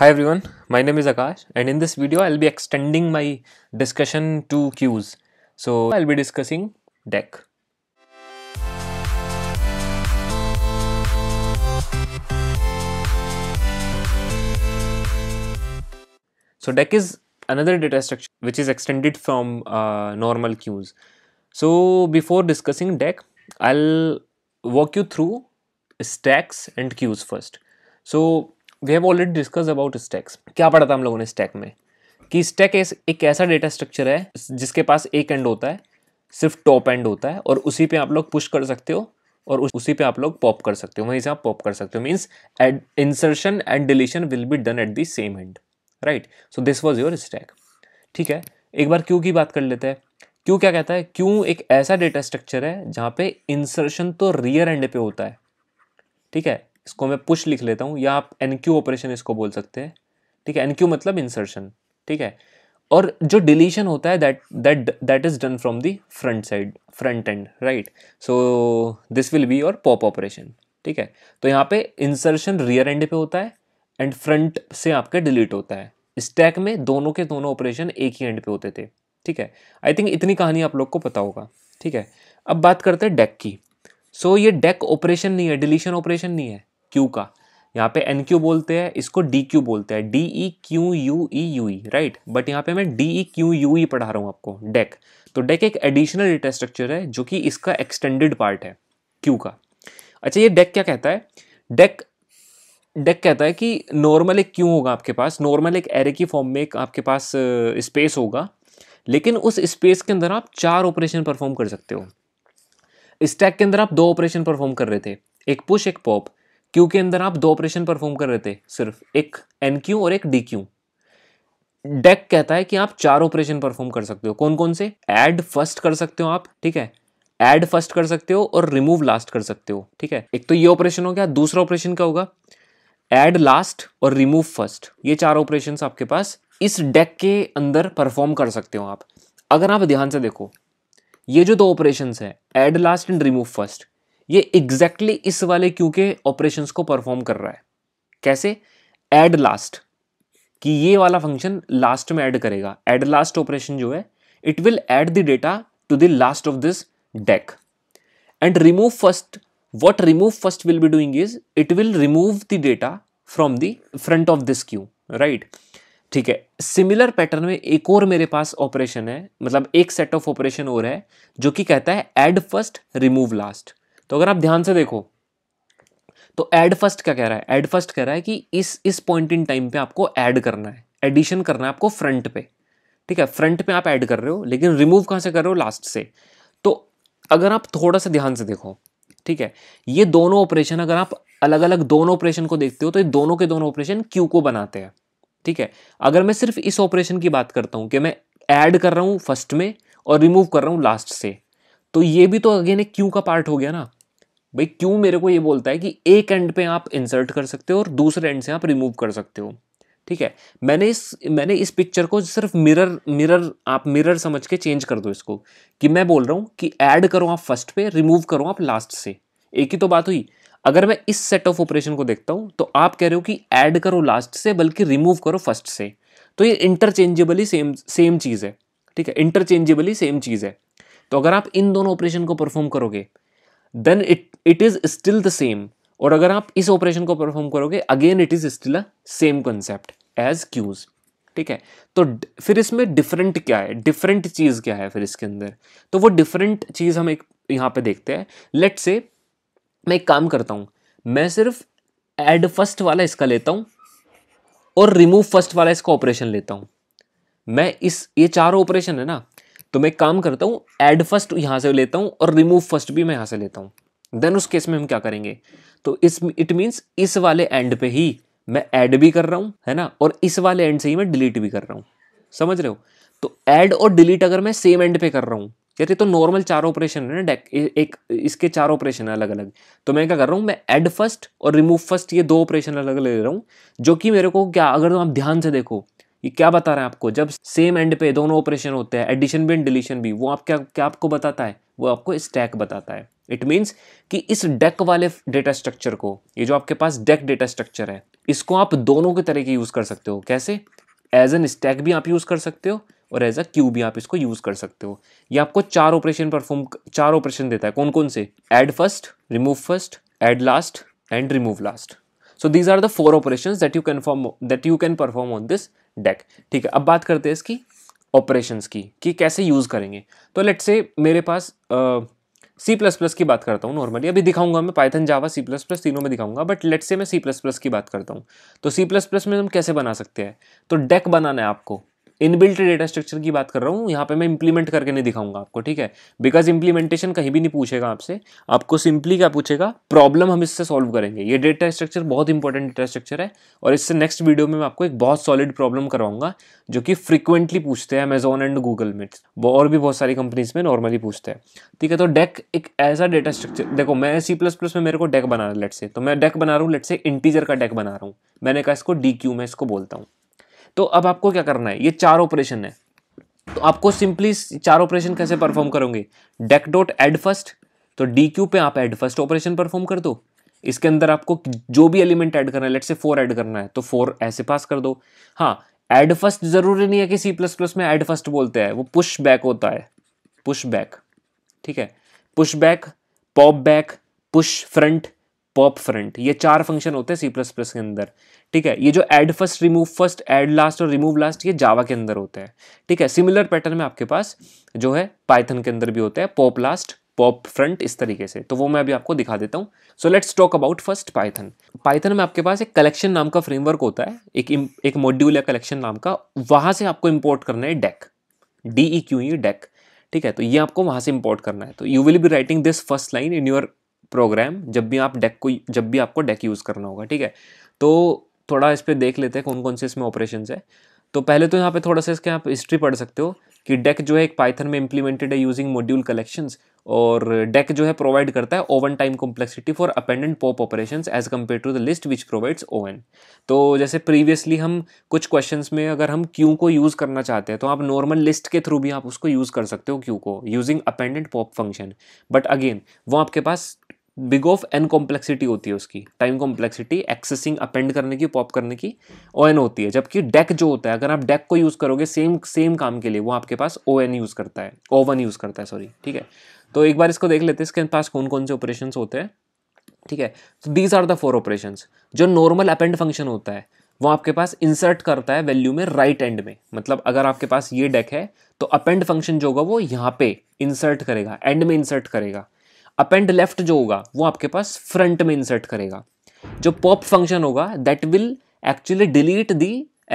Hi everyone, my name is Akash and in this video I'll be extending my discussion to queues. So I'll be discussing deck. So deck is another data structure which is extended from uh, normal queues. So before discussing deck, I'll walk you through stacks and queues first. So we have already discuss about stacks क्या पढ़ा था हम लोगों ने stack में कि stack एक ऐसा डेटा स्ट्रक्चर है जिसके पास एक एंड होता है सिर्फ टॉप एंड होता है और उसी पे आप लोग पुश कर सकते हो और उसी पे आप लोग पॉप कर सकते हो वहीं से आप पॉप कर सकते हो means insertion and deletion will be done at the same end right so this was your stack ठीक है एक बार क्यू की बात कर लेते हैं क्यू क्या कहता है क्यों एक ऐसा डेटा स्ट्रक्चर है जहाँ पे इंसर्शन तो रियर एंड पे होता है ठीक है इसको मैं पुश लिख लेता हूँ या आप एन क्यू ऑपरेशन इसको बोल सकते हैं ठीक है एन क्यू मतलब इंसर्शन ठीक है और जो डिलीशन होता है that that that is done from the front side front end right so this will be your pop operation ठीक है तो यहाँ पे इंसर्शन रियर एंड पे होता है एंड फ्रंट से आपके डिलीट होता है स्टैक में दोनों के दोनों ऑपरेशन एक ही एंड पे होते थे ठीक है आई थिंक इतनी कहानी आप लोग को पता होगा ठीक है अब बात करते हैं डेक की सो so, ये डेक ऑपरेशन नहीं है डिलीशन ऑपरेशन नहीं है क्यू का यहाँ पे एन क्यू बोलते हैं इसको डी क्यू बोलते हैं D E Q U E U E right but यहाँ पे मैं D E Q U E पढ़ा रहा हूँ आपको डेक तो डेक एक एडिशनल डेटा स्ट्रक्चर है जो कि इसका एक्सटेंडेड पार्ट है क्यू का अच्छा ये डेक क्या कहता है डेक डेक कहता है कि नॉर्मल एक क्यू होगा आपके पास नॉर्मल एक एरे की फॉर्म में एक आपके पास स्पेस होगा लेकिन उस स्पेस के अंदर आप चार ऑपरेशन परफॉर्म कर सकते हो स्टैक के अंदर आप दो ऑपरेशन परफॉर्म कर रहे थे एक पुश एक पॉप क्यू के अंदर आप दो ऑपरेशन परफॉर्म कर रहे थे सिर्फ एक एन क्यू और एक डी क्यू डेक कहता है कि आप चार ऑपरेशन परफॉर्म कर सकते हो कौन कौन से एड फर्स्ट कर सकते हो आप ठीक है एड फर्स्ट कर सकते हो और रिमूव लास्ट कर सकते हो ठीक है एक तो ये ऑपरेशन हो गया दूसरा ऑपरेशन क्या होगा एड लास्ट और रिमूव फर्स्ट ये चार ऑपरेशन आपके पास इस डेक के अंदर परफॉर्म कर सकते हो आप अगर आप ध्यान से देखो ये जो दो ऑपरेशन है add last and remove first ये एग्जैक्टली exactly इस वाले क्यू के ऑपरेशन को परफॉर्म कर रहा है कैसे एड लास्ट कि ये वाला फंक्शन लास्ट में ऐड करेगा एड लास्ट ऑपरेशन जो है it will add the data to the last of this deque and remove first what remove first will be doing is it will remove the data from the front of this queue right ठीक है similar pattern में एक और मेरे पास operation है मतलब एक set of operation और है जो कि कहता है एड फर्स्ट रिमूव लास्ट तो अगर आप ध्यान से देखो तो एड फर्स्ट क्या कह रहा है एड फर्स्ट कह रहा है कि इस इस पॉइंट इन टाइम पे आपको ऐड करना है एडिशन करना है आपको फ्रंट पे ठीक है फ्रंट पे आप ऐड कर रहे हो लेकिन रिमूव कहाँ से कर रहे हो लास्ट से तो अगर आप थोड़ा सा ध्यान से देखो ठीक है ये दोनों ऑपरेशन अगर आप अलग अलग दोनों ऑपरेशन को देखते हो तो ये दोनों के दोनों ऑपरेशन क्यू को बनाते हैं ठीक है अगर मैं सिर्फ इस ऑपरेशन की बात करता हूँ कि मैं ऐड कर रहा हूँ फर्स्ट में और रिमूव कर रहा हूँ लास्ट से तो ये भी तो अगेन एक क्यू का पार्ट हो गया ना भाई क्यों मेरे को ये बोलता है कि एक एंड पे आप इंसर्ट कर सकते हो और दूसरे एंड से आप रिमूव कर सकते हो ठीक है मैंने इस मैंने इस पिक्चर को सिर्फ मिरर मिरर आप मिरर समझ के चेंज कर दो इसको कि मैं बोल रहा हूँ कि ऐड करो आप फर्स्ट पे रिमूव करो आप लास्ट से एक ही तो बात हुई अगर मैं इस सेट ऑफ ऑपरेशन को देखता हूँ तो आप कह रहे हो कि ऐड करो लास्ट से बल्कि रिमूव करो फर्स्ट से तो ये इंटरचेंजेबली सेम सेम चीज़ है ठीक है इंटरचेंजेबली सेम चीज़ है तो अगर आप इन दोनों ऑपरेशन को परफॉर्म करोगे then it it is still the same और अगर आप इस ऑपरेशन को परफॉर्म करोगे again it is still a same concept as queues ठीक है तो फिर इसमें डिफरेंट क्या है डिफरेंट चीज क्या है फिर इसके अंदर तो वो डिफरेंट चीज हम एक यहां पे देखते हैं लेट से मैं एक काम करता हूँ मैं सिर्फ एड फर्स्ट वाला इसका लेता हूँ और रिमूव फर्स्ट वाला इसका ऑपरेशन लेता हूँ मैं इस ये चार ऑपरेशन है ना तो मैं काम करता हूँ एड फर्स्ट यहाँ से लेता हूँ और रिमूव फर्स्ट भी मैं यहाँ से लेता हूँ देन उस केस में हम क्या करेंगे तो इस इट मीन्स इस वाले एंड पे ही मैं ऐड भी कर रहा हूँ है ना और इस वाले एंड से ही मैं डिलीट भी कर रहा हूँ समझ रहे हो तो ऐड और डिलीट अगर मैं सेम एंड पे कर रहा हूँ कहते तो नॉर्मल तो चार ऑपरेशन है ना डेक एक इसके चार ऑपरेशन है अलग अलग तो मैं क्या कर रहा हूँ मैं एड फर्स्ट और रिमूव फर्स्ट ये दो ऑपरेशन अलग अलग ले रहा हूँ जो कि मेरे को क्या अगर तो आप ध्यान से देखो ये क्या बता रहा है आपको जब सेम एंड पे दोनों ऑपरेशन होते हैं एडिशन भी एंड डिलीशन भी वो आप क्या क्या आपको बताता है वो आपको स्टैक बताता है इट मीन्स कि इस डेक वाले डेटा स्ट्रक्चर को ये जो आपके पास डेक डेटा स्ट्रक्चर है इसको आप दोनों के तरह के यूज़ कर सकते हो कैसे एज एन स्टैक भी आप यूज़ कर सकते हो और एज अ क्यू भी आप इसको यूज़ कर सकते हो ये आपको चार ऑपरेशन परफॉर्म चार ऑपरेशन देता है कौन कौन से add first remove first add last and remove last so these are the four operation that you can form that you can perform on this deque ठीक है अब बात करते हैं इसकी ऑपरेशंस की कि कैसे यूज़ करेंगे तो लेट से मेरे पास सी प्लस प्लस की बात करता हूँ नॉर्मली अभी दिखाऊंगा मैं Python Java C plus plus तीनों में दिखाऊंगा बट लेट से मैं सी प्लस प्लस की बात करता हूँ तो सी प्लस प्लस में हम कैसे बना सकते हैं तो डेक बनाना है आपको इनबिल्ट डेटा स्ट्रक्चर की बात कर रहा हूँ यहाँ पे मैं इंप्लीमेंट करके नहीं दिखाऊंगा आपको ठीक है बिकॉज इंप्लीमेंटेशन कहीं भी नहीं पूछेगा आपसे आपको सिंपली क्या पूछेगा प्रॉब्लम हम इससे सॉल्व करेंगे ये डेटा स्ट्रक्चर बहुत इंपॉर्टेंट डेटा स्ट्रक्चर है और इससे नेक्स्ट वीडियो में मैं आपको एक बहुत सॉलिड प्रॉब्लम करवाऊंगा जो कि फ्रिक्वेंटली पूछते हैं अमेजोन एंड गूगल में और भी बहुत सारी कंपनीज में नॉर्मली पूछते हैं ठीक है तो डेक एक ऐसा डेटा स्ट्रक्चर देखो मैं सी प्लस प्लस में मेरे को डेक बनाना लेट से तो मैं डेक बना रहा हूँ लेट से इंटीजर का डेक बना रहा हूँ मैंने कहा इसको डी क्यू में इसको बोलता हूँ तो अब आपको क्या करना है ये चार ऑपरेशन है तो आपको सिंपली चार ऑपरेशन कैसे परफॉर्म करोगे डेक डॉट एड फर्स्ट तो डी क्यू पे आप एड फर्स्ट ऑपरेशन परफॉर्म कर दो इसके अंदर आपको जो भी एलिमेंट ऐड करना है लेट से फोर ऐड करना है तो फोर ऐसे पास कर दो हाँ एड फर्स्ट जरूरी नहीं है कि सी प्लस प्लस में एड फर्स्ट बोलते हैं वो पुश बैक होता है पुश बैक ठीक है push back pop back push front pop front ये चार फंक्शन होते हैं सी प्लस प्लस के अंदर ठीक है ये जो add first remove first add last और रिमूव लास्ट ये जावा के अंदर होते हैं ठीक है सिमिलर पैटर्न में आपके पास जो है पाइथन के अंदर भी होता है पॉप लास्ट पॉप फ्रंट इस तरीके से तो वो मैं अभी आपको दिखा देता हूँ so let's talk about first Python Python में आपके पास एक कलेक्शन नाम का फ्रेमवर्क होता है एक एक मॉड्यूल या कलेक्शन नाम का वहाँ से आपको इम्पोर्ट करना है deque D E Q E deque ठीक है तो ये आपको वहाँ से इम्पोर्ट करना है तो you will be writing this first line in your program जब भी आप डेक को जब भी आपको डेक यूज़ करना होगा ठीक है तो थोड़ा इस पर देख लेते हैं कौन कौन से इसमें ऑपरेशन है तो पहले तो यहाँ पे थोड़ा सा इसके आप हिस्ट्री पढ़ सकते हो कि डेक जो है एक पाइथन में इंप्लीमेंटेड है यूजिंग मॉड्यूल कलेक्शंस और डेक जो है प्रोवाइड करता है O one time complexity for append and pop operations as compared to the list which provides O one तो जैसे प्रीवियसली हम कुछ क्वेश्चंस में अगर हम क्यू को यूज़ करना चाहते हैं तो आप नॉर्मल लिस्ट के थ्रू भी आप उसको यूज़ कर सकते हो क्यू को using append and pop function but again वो आपके पास बिग ऑफ एन कॉम्प्लेक्सिटी होती है उसकी टाइम कॉम्प्लेक्सिटी एक्सेसिंग अपेंड करने की पॉप करने की ओ एन होती है जबकि डेक जो होता है अगर आप डेक को यूज़ करोगे सेम सेम काम के लिए वो आपके पास ओ एन यूज़ करता है ओ वन यूज़ करता है सॉरी ठीक है तो एक बार इसको देख लेते हैं इसके पास कौन कौन से ऑपरेशन होते हैं ठीक है तो these are the four operation जो नॉर्मल अपेंड फंक्शन होता है वो आपके पास इंसर्ट करता है वैल्यू में राइट right एंड में मतलब अगर आपके पास ये डेक है तो अपेंड फंक्शन जो होगा वो यहाँ पे इंसर्ट करेगा एंड में इंसर्ट करेगा अपेंड लेफ्ट जो होगा वो आपके पास फ्रंट में इंसर्ट करेगा जो पॉप फंक्शन होगा that will actually delete the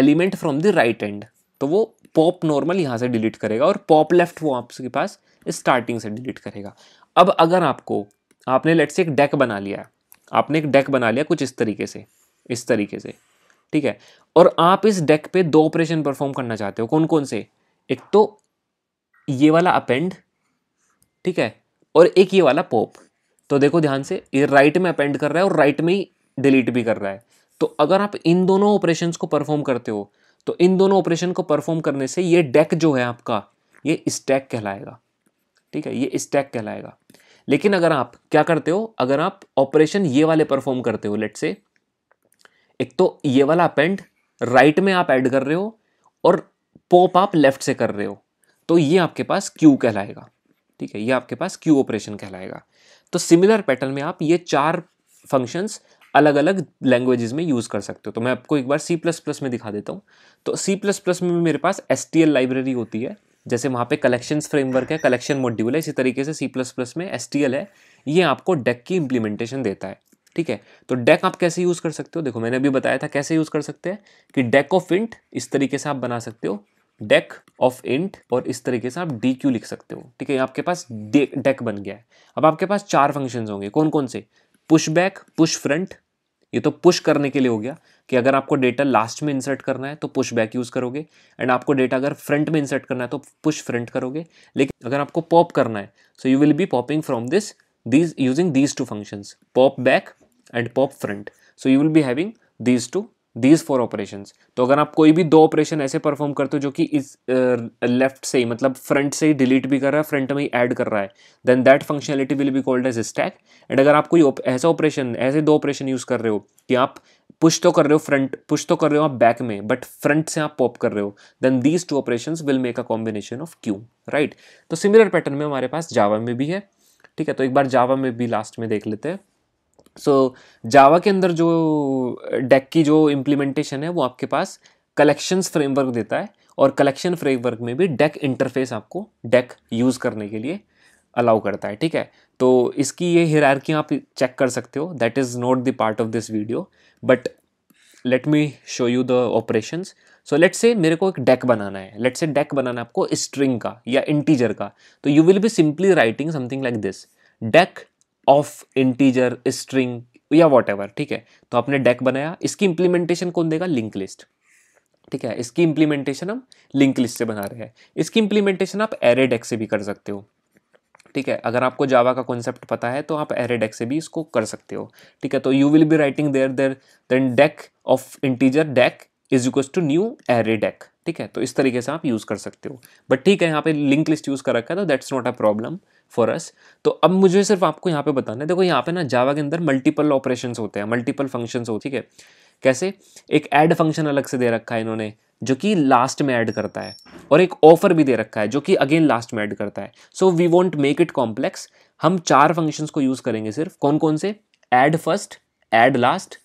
element from the right end तो वो पॉप नॉर्मल यहाँ से डिलीट करेगा और पॉप लेफ्ट वो आपके पास स्टार्टिंग से डिलीट करेगा अब अगर आपको आपने लेट्स एक डेक बना लिया आपने एक डेक बना लिया कुछ इस तरीके से इस तरीके से ठीक है और आप इस डेक पे दो ऑपरेशन परफॉर्म करना चाहते हो कौन कौन से एक तो ये वाला अपेंड ठीक है और एक ये वाला पॉप तो देखो ध्यान से ये राइट में अपेंड कर रहा है और राइट में ही डिलीट भी कर रहा है तो अगर आप इन दोनों ऑपरेशन को परफॉर्म करते हो तो इन दोनों ऑपरेशन को परफॉर्म करने से ये डेक जो है आपका ये स्टैक कहलाएगा ठीक है ये स्टैक कहलाएगा लेकिन अगर आप क्या करते हो अगर आप ऑपरेशन ये वाले परफॉर्म करते हो लेट से एक तो ये वाला अपेंड राइट में आप ऐड कर रहे हो और पॉप आप लेफ्ट से कर रहे हो तो ये आपके पास क्यू कहलाएगा ठीक है ये आपके पास क्यू ऑपरेशन कहलाएगा तो सिमिलर पैटर्न में आप ये चार फंक्शंस अलग अलग लैंग्वेजेस में यूज़ कर सकते हो तो मैं आपको एक बार सी प्लस प्लस में दिखा देता हूँ तो सी प्लस प्लस में मेरे पास एस टी एल लाइब्रेरी होती है जैसे वहाँ पे कलेक्शन फ्रेमवर्क है कलेक्शन मॉड्यूल है इसी तरीके से सी प्लस प्लस में एस टी एल है ये आपको डेक की इम्प्लीमेंटेशन देता है ठीक है तो डेक आप कैसे यूज़ कर सकते हो देखो मैंने अभी बताया था कैसे यूज़ कर सकते हैं कि डेक ऑफ इंट इस तरीके से आप बना सकते हो डेक ऑफ इंट और इस तरीके से आप डी क्यू लिख सकते हो ठीक है आपके पास डेक बन गया है अब आपके पास चार फंक्शंस होंगे कौन कौन से पुश बैक पुश फ्रंट ये तो पुश करने के लिए हो गया कि अगर आपको डेटा लास्ट में इंसर्ट करना है तो पुश बैक यूज़ करोगे एंड आपको डेटा अगर फ्रंट में इंसर्ट करना है तो पुश फ्रंट करोगे लेकिन अगर आपको पॉप करना है so you will be popping from this these using these two functions pop back and pop front so you will be having these two these four operation तो अगर आप कोई भी दो ऑपरेशन ऐसे परफॉर्म करते हो जो कि इस लेफ्ट से ही मतलब फ्रंट से ही डिलीट भी कर रहा है फ्रंट में ही ऐड कर रहा है then that functionality will be called as stack and अगर आप कोई ऐसा ऑपरेशन ऐसे दो ऑपरेशन यूज़ कर रहे हो कि आप पुश तो कर रहे हो फ्रंट पुश तो कर रहे हो आप बैक में बट फ्रंट से आप पॉप कर रहे हो then these two operation will make a combination of queue right तो सिमिलर पैटर्न में हमारे पास जावा में भी है ठीक है तो एक बार जावा में भी लास्ट में देख लेते हैं सो so, जावा के अंदर जो डेक की जो इम्प्लीमेंटेशन है वो आपके पास कलेक्शंस फ्रेमवर्क देता है और कलेक्शन फ्रेमवर्क में भी डेक इंटरफेस आपको डेक यूज़ करने के लिए अलाउ करता है ठीक है तो इसकी ये हिरारकियाँ आप चेक कर सकते हो that is not the part of this video but let me show you the operations so let say मेरे को एक डेक बनाना है लेट से डेक बनाना आपको स्ट्रिंग का या इंटीजर का तो you will be simply writing something like this deque of integer string या वॉट ठीक है तो आपने डेक बनाया इसकी इंप्लीमेंटेशन कौन देगा लिंक लिस्ट ठीक है इसकी इंप्लीमेंटेशन हम लिंक लिस्ट से बना रहे हैं इसकी इंप्लीमेंटेशन आप एरे डेक से भी कर सकते हो ठीक है अगर आपको जावा का कॉन्सेप्ट पता है तो आप एरे डेक से भी इसको कर सकते हो ठीक है तो you will be writing there there then deque of integer deque is equals to new array deque ठीक है तो इस तरीके से आप यूज़ कर सकते हो बट ठीक है यहाँ पे लिंक लिस्ट यूज़ कर रखा है तो that's not a problem for us तो अब मुझे सिर्फ आपको यहाँ पे बताना है देखो यहाँ पे ना जावा के अंदर मल्टीपल ऑपरेशंस होते हैं मल्टीपल फंक्शंस हो ठीक है कैसे एक ऐड फंक्शन अलग से दे रखा है इन्होंने जो कि लास्ट में ऐड करता है और एक ऑफर भी दे रखा है जो कि अगेन लास्ट में ऐड करता है so we won't make it complex हम चार फंक्शंस को यूज़ करेंगे सिर्फ कौन कौन से add first add last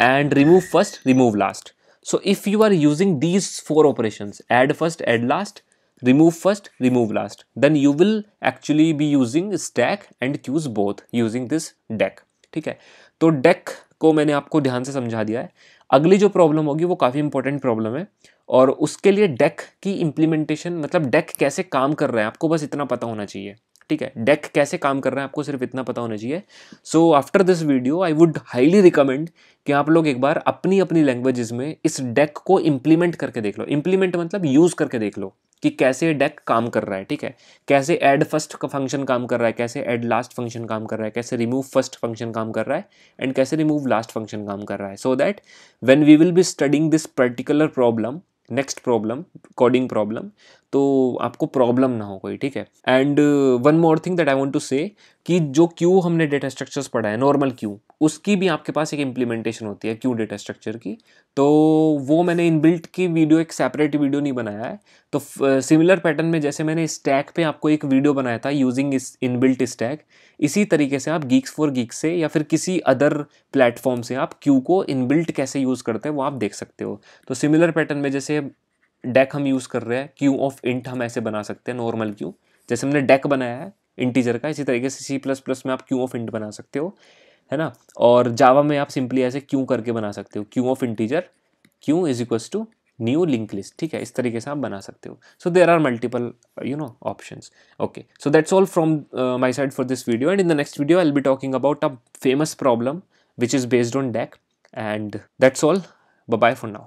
and remove first remove last So if you are using these four operations, add first, add last, remove first, remove last, then you will actually be using stack and queues both using this deck. ठीक है तो deck को मैंने आपको ध्यान से समझा दिया है अगली जो प्रॉब्लम होगी वो काफ़ी इंपॉर्टेंट प्रॉब्लम है और उसके लिए डेक की इम्प्लीमेंटेशन मतलब डेक कैसे काम कर रहा है आपको बस इतना पता होना चाहिए ठीक है डेक कैसे काम कर रहा है आपको सिर्फ इतना पता होना चाहिए so after this video I would highly recommend कि आप लोग एक बार अपनी अपनी लैंग्वेजेस में इस डेक को इम्प्लीमेंट करके देख लो इम्प्लीमेंट मतलब यूज़ करके देख लो कि कैसे डेक काम कर रहा है ठीक है कैसे ऐड फर्स्ट का फंक्शन काम कर रहा है कैसे ऐड लास्ट फंक्शन काम कर रहा है कैसे रिमूव फर्स्ट फंक्शन काम कर रहा है एंड कैसे रिमूव लास्ट फंक्शन काम कर रहा है so that when we will be studying this particular problem next problem coding problem तो आपको प्रॉब्लम ना हो कोई ठीक है and one more thing that I want to say कि जो क्यू हमने डेटा स्ट्रक्चर्स पढ़ा है नॉर्मल क्यू उसकी भी आपके पास एक इम्प्लीमेंटेशन होती है क्यू डेटा स्ट्रक्चर की तो वो मैंने इनबिल्ट की वीडियो एक सेपरेट वीडियो नहीं बनाया है तो सिमिलर पैटर्न में जैसे मैंने स्टैक पे आपको एक वीडियो बनाया था यूजिंग इस इनबिल्ट स्टैक इसी तरीके से आप गीक्स फॉर गीक्स से या फिर किसी अदर प्लेटफॉर्म से आप क्यू को इनबिल्ट कैसे यूज़ करते हैं वो आप देख सकते हो तो सिमिलर पैटर्न में जैसे डेक हम यूज़ कर रहे हैं क्यू ऑफ इंट हम ऐसे बना सकते हैं नॉर्मल क्यू जैसे हमने डेक बनाया है इंटीजर का इसी तरीके से सी प्लस प्लस में आप क्यू ऑफ इंट बना सकते हो है ना और जावा में आप सिंपली ऐसे क्यों करके बना सकते हो queue of integer queue is equals to new link list ठीक है इस तरीके से आप बना सकते हो so there are multiple you know option okay so that's all from my side for this video and in the next video I be talking about a famous problem which is based on deque and that's all bye for now